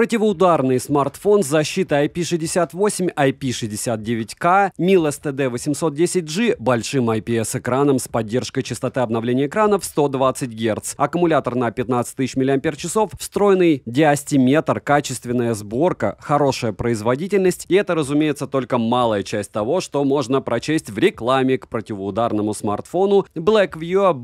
противоударный смартфон с защитой IP68, IP69K, MIL STD810G, большим IPS-экраном с поддержкой частоты обновления экранов 120 Гц, аккумулятор на 15 тысяч мАч, встроенный диастиметр, качественная сборка, хорошая производительность, и это, разумеется, только малая часть того, что можно прочесть в рекламе к противоударному смартфону Blackview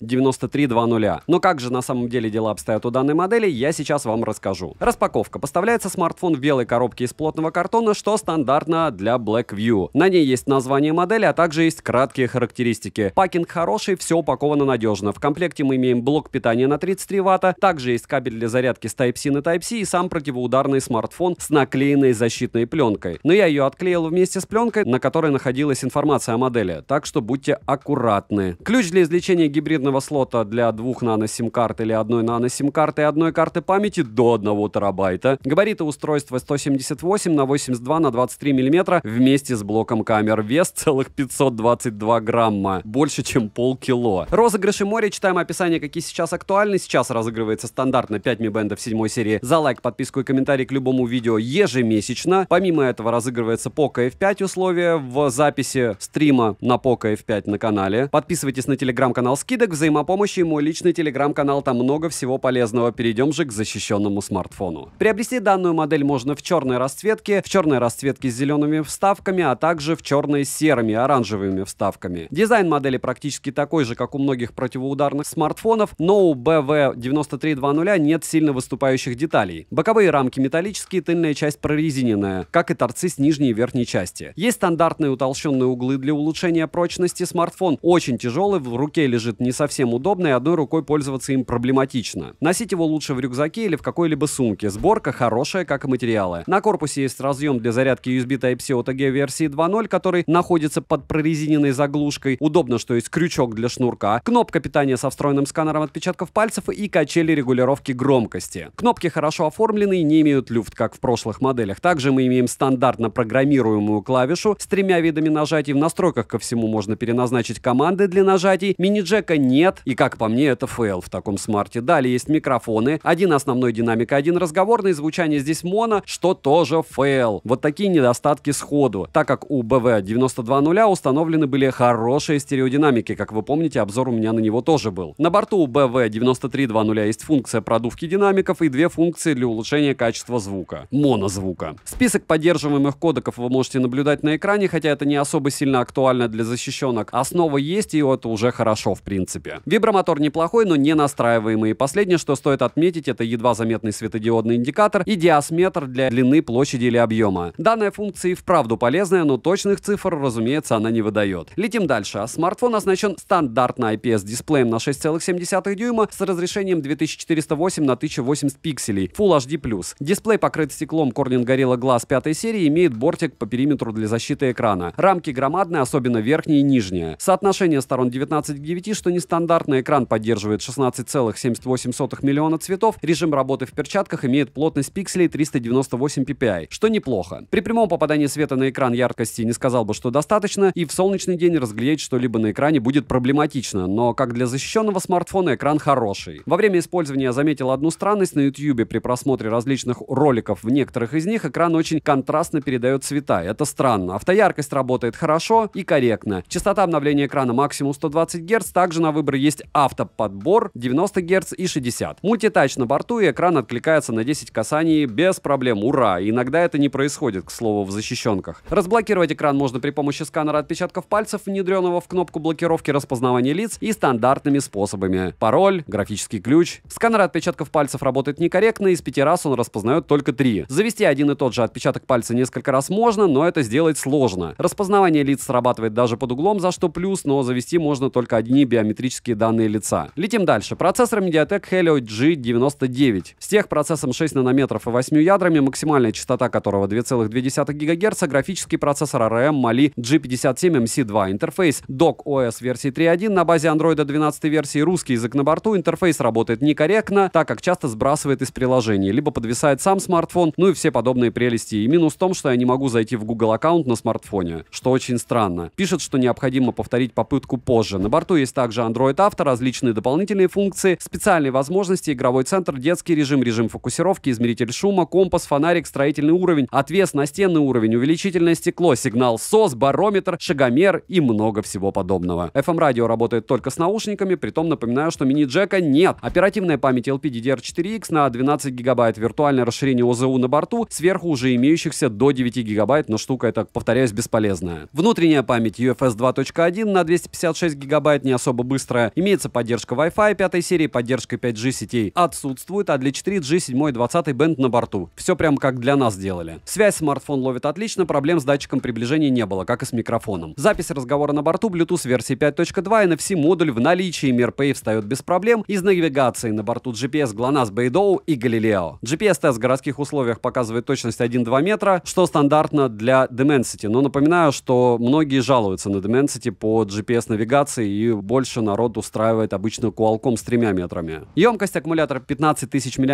BV9320. Но как же на самом деле дела обстоят у данной модели, я сейчас вам расскажу. Распак Упаковка. Поставляется смартфон в белой коробке из плотного картона, что стандартно для Black View. На ней есть название модели, а также есть краткие характеристики. Пакинг хороший, все упаковано надежно. В комплекте мы имеем блок питания на 33 ватта, также есть кабель для зарядки с Type-C на Type-C и сам противоударный смартфон с наклеенной защитной пленкой. Но я ее отклеил вместе с пленкой, на которой находилась информация о модели, так что будьте аккуратны. Ключ для извлечения гибридного слота для двух нано-сим-карт или одной нано-сим-карты и одной карты памяти до 1 терабайта гигабайта. Габариты устройства 178 на 82 на 23 миллиметра вместе с блоком камер. Вес целых 522 грамма. Больше, чем полкило. Розыгрыши море, Читаем описание, какие сейчас актуальны. Сейчас разыгрывается стандартно 5 мибендов 7 серии. За лайк, подписку и комментарий к любому видео ежемесячно. Помимо этого разыгрывается Poco F5 условия в записи стрима на Poco F5 на канале. Подписывайтесь на телеграм-канал Скидок, взаимопомощи и мой личный телеграм-канал. Там много всего полезного. Перейдем же к защищенному смартфону цену. Приобрести данную модель можно в черной расцветке, в черной расцветке с зелеными вставками, а также в черной с серыми, оранжевыми вставками. Дизайн модели практически такой же, как у многих противоударных смартфонов, но у bv 9320 нет сильно выступающих деталей. Боковые рамки металлические, тыльная часть прорезиненная, как и торцы с нижней и верхней части. Есть стандартные утолщенные углы для улучшения прочности. Смартфон очень тяжелый, в руке лежит не совсем удобно и одной рукой пользоваться им проблематично. Носить его лучше в рюкзаке или в какой-либо сумке сборка хорошая, как и материалы. На корпусе есть разъем для зарядки USB Type-C от AG версии 2.0, который находится под прорезиненной заглушкой. Удобно, что есть крючок для шнурка, кнопка питания со встроенным сканером отпечатков пальцев и качели регулировки громкости. Кнопки хорошо оформлены и не имеют люфт, как в прошлых моделях. Также мы имеем стандартно программируемую клавишу с тремя видами нажатий. В настройках ко всему можно переназначить команды для нажатий. Мини-джека нет, и как по мне это фейл в таком смарте. Далее есть микрофоны, один основной динамик, один разговор разговорное звучание, здесь моно, что тоже фейл. Вот такие недостатки сходу, так как у BV-9200 установлены были хорошие стереодинамики, как вы помните, обзор у меня на него тоже был. На борту у bv 9320 есть функция продувки динамиков и две функции для улучшения качества звука, монозвука. Список поддерживаемых кодеков вы можете наблюдать на экране, хотя это не особо сильно актуально для защищенок. Основа есть, и это уже хорошо в принципе. Вибромотор неплохой, но не настраиваемый. И последнее, что стоит отметить, это едва заметный светодиодный оборотный индикатор и диаметр для длины, площади или объема. Данная функция и вправду полезная, но точных цифр, разумеется, она не выдает. Летим дальше. Смартфон оснащен стандартно IPS-дисплеем на 6,7 дюйма с разрешением 2408 на 1080 пикселей Full HD+. Дисплей покрыт стеклом Corning Gorilla Glass 5 серии, имеет бортик по периметру для защиты экрана. Рамки громадные, особенно верхняя и нижняя. Соотношение сторон 19 к 9, что нестандартно, экран поддерживает 16,78 миллиона цветов, режим работы в перчатках имеет имеет плотность пикселей 398 ppi, что неплохо. При прямом попадании света на экран яркости не сказал бы, что достаточно, и в солнечный день разглядеть что-либо на экране будет проблематично, но как для защищенного смартфона экран хороший. Во время использования я заметил одну странность на YouTube при просмотре различных роликов. В некоторых из них экран очень контрастно передает цвета. Это странно. Автояркость работает хорошо и корректно. Частота обновления экрана максимум 120 Гц. Также на выбор есть автоподбор 90 Гц и 60. Мультитач на борту и экран откликается на 10 касаний без проблем, ура! Иногда это не происходит, к слову, в защищенках. Разблокировать экран можно при помощи сканера отпечатков пальцев, внедренного в кнопку блокировки распознавания лиц и стандартными способами. Пароль, графический ключ. Сканер отпечатков пальцев работает некорректно, из пяти раз он распознает только три. Завести один и тот же отпечаток пальца несколько раз можно, но это сделать сложно. Распознавание лиц срабатывает даже под углом, за что плюс, но завести можно только одни биометрические данные лица. Летим дальше. Процессор MediaTek Helio G99. С тех процессом 6 нанометров и 8 ядрами, максимальная частота которого 2,2 ГГц, графический процессор RM Mali G57 MC2, интерфейс DOC OS версии 3.1 на базе Android 12 версии, русский язык на борту, интерфейс работает некорректно, так как часто сбрасывает из приложений, либо подвисает сам смартфон, ну и все подобные прелести. И минус в том, что я не могу зайти в Google аккаунт на смартфоне, что очень странно. Пишет, что необходимо повторить попытку позже. На борту есть также Android Auto, различные дополнительные функции, специальные возможности, игровой центр, детский режим, режим фокусировки, маркировки, измеритель шума, компас, фонарик, строительный уровень, отвес, настенный уровень, увеличительное стекло, сигнал СОС, барометр, шагомер и много всего подобного. FM-радио эм работает только с наушниками, притом напоминаю, что мини-джека нет. Оперативная память LPDDR4X на 12 гигабайт, виртуальное расширение ОЗУ на борту, сверху уже имеющихся до 9 гигабайт, но штука эта, повторяюсь, бесполезная. Внутренняя память UFS 2.1 на 256 гигабайт, не особо быстрая. Имеется поддержка Wi-Fi 5 серии, поддержка 5G сетей отсутствует, а для 4G 7 мой 20 бенд на борту. Все прям как для нас делали. Связь смартфон ловит отлично, проблем с датчиком приближения не было, как и с микрофоном. Запись разговора на борту Bluetooth версии 5.2 NFC модуль в наличии, MirPay встает без проблем. Из навигации на борту GPS GLONASS, Beidou и Galileo. GPS-тест в городских условиях показывает точность 1-2 метра, что стандартно для Dimensity. Но напоминаю, что многие жалуются на Dimensity по GPS-навигации и больше народ устраивает обычно Qualcomm с 3 метрами. Емкость аккумулятора 15 тысяч мАч,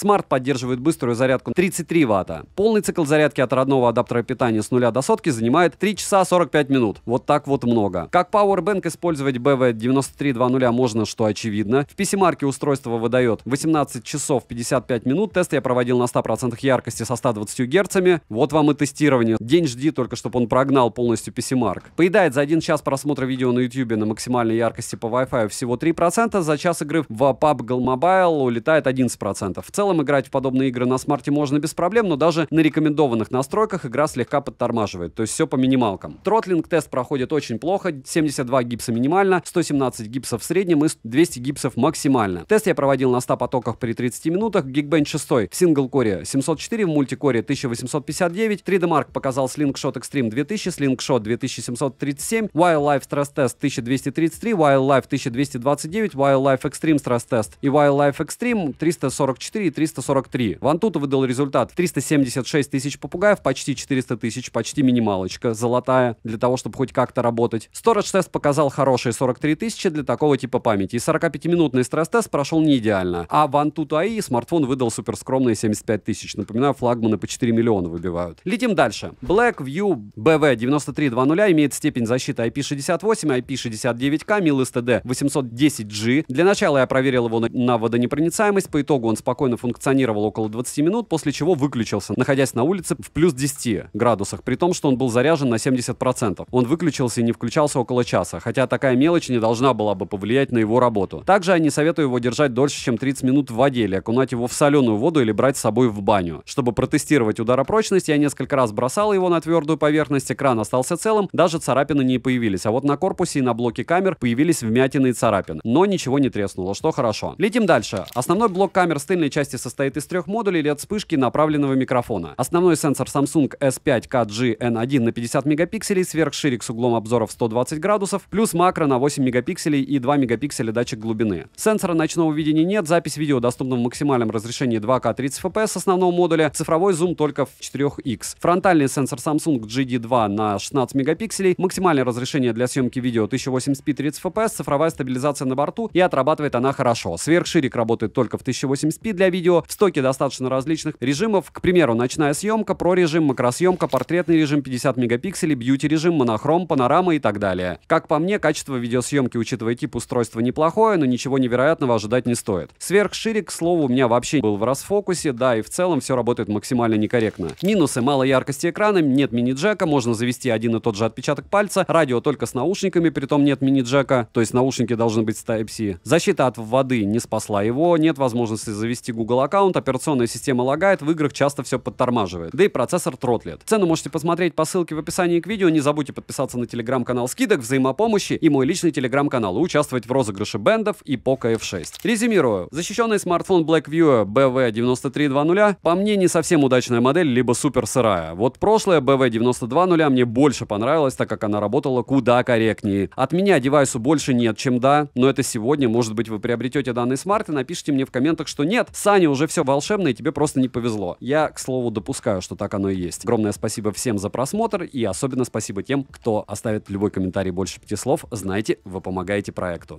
Smart поддерживает быструю зарядку 33 ватта. Полный цикл зарядки от родного адаптера питания с нуля до сотки занимает 3 часа 45 минут. Вот так вот много. Как Powerbank использовать BV9320 можно, что очевидно. В PC-марке устройство выдает 18 часов 55 минут. Тест я проводил на 100% яркости со 120 герцами. Вот вам и тестирование. День жди только, чтобы он прогнал полностью PC-марк. Поедает за один час просмотра видео на YouTube на максимальной яркости по Wi-Fi всего 3%. За час игры в PUBG Mobile улетает 11%. В целом целом играть в подобные игры на смарте можно без проблем, но даже на рекомендованных настройках игра слегка подтормаживает, то есть все по минималкам. Тротлинг тест проходит очень плохо, 72 гипса минимально, 117 гипсов в среднем и 200 гипсов максимально. Тест я проводил на 100 потоках при 30 минутах, Geekbench 6 в синглкоре 704, в мультикоре 1859, 3D Mark показал Slingshot Extreme 2000, Slingshot 2737, Wildlife Stress Test 1233, Wildlife 1229, Wildlife Extreme Stress Test и Wildlife Extreme 344 и 343. Вантута выдал результат 376 тысяч попугаев, почти 400 тысяч, почти минималочка золотая для того, чтобы хоть как-то работать. Storage тест показал хорошие 43 тысячи для такого типа памяти. И 45-минутный стресс-тест прошел не идеально. А Вантуту AI смартфон выдал супер скромные 75 тысяч. Напоминаю, флагманы по 4 миллиона выбивают. Летим дальше. BlackView BV9320 имеет степень защиты IP68, IP69K, MIL STD 810G. Для начала я проверил его на, на водонепроницаемость. По итогу он спокойно функционирует функционировал около 20 минут, после чего выключился, находясь на улице в плюс 10 градусах, при том, что он был заряжен на 70%. Он выключился и не включался около часа, хотя такая мелочь не должна была бы повлиять на его работу. Также я не советую его держать дольше, чем 30 минут в воде или окунать его в соленую воду или брать с собой в баню. Чтобы протестировать ударопрочность, я несколько раз бросал его на твердую поверхность, экран остался целым, даже царапины не появились, а вот на корпусе и на блоке камер появились вмятины и царапины, но ничего не треснуло, что хорошо. Летим дальше. Основной блок камер с тыльной части состоит из трех модулей LED вспышки направленного микрофона. Основной сенсор Samsung S5KGN1 на 50 мегапикселей, сверхширик с углом обзора в 120 градусов, плюс макро на 8 мегапикселей и 2 мегапикселя датчик глубины. Сенсора ночного видения нет, запись видео доступна в максимальном разрешении 2К 30 FPS основного модуля, цифровой зум только в 4X. Фронтальный сенсор Samsung GD2 на 16 мегапикселей, максимальное разрешение для съемки видео 1080p 30 FPS, цифровая стабилизация на борту и отрабатывает она хорошо. Сверхширик работает только в 1080p для видео, видео. В стоке достаточно различных режимов. К примеру, ночная съемка, про-режим, макросъемка, портретный режим 50 мегапикселей, бьюти-режим, монохром, панорама и так далее. Как по мне, качество видеосъемки, учитывая тип устройства, неплохое, но ничего невероятного ожидать не стоит. Сверхширик, к слову, у меня вообще был в расфокусе, да, и в целом все работает максимально некорректно. Минусы — мало яркости экрана, нет мини-джека, можно завести один и тот же отпечаток пальца, радио только с наушниками, притом нет мини-джека, то есть наушники должны быть с Type-C. Защита от воды не спасла его, нет возможности завести Google запустил аккаунт, операционная система лагает, в играх часто все подтормаживает. Да и процессор тротлит. Цену можете посмотреть по ссылке в описании к видео. Не забудьте подписаться на телеграм-канал скидок, взаимопомощи и мой личный телеграм-канал участвовать в розыгрыше бендов и Poco F6. Резюмирую. Защищенный смартфон Blackview BV9320 по мне не совсем удачная модель, либо супер сырая. Вот прошлая BV9200 мне больше понравилась, так как она работала куда корректнее. От меня девайсу больше нет, чем да, но это сегодня. Может быть вы приобретете данный смарт и напишите мне в комментах, что нет. сань сознании уже все волшебно, и тебе просто не повезло. Я, к слову, допускаю, что так оно и есть. Огромное спасибо всем за просмотр, и особенно спасибо тем, кто оставит любой комментарий больше пяти слов. Знаете, вы помогаете проекту.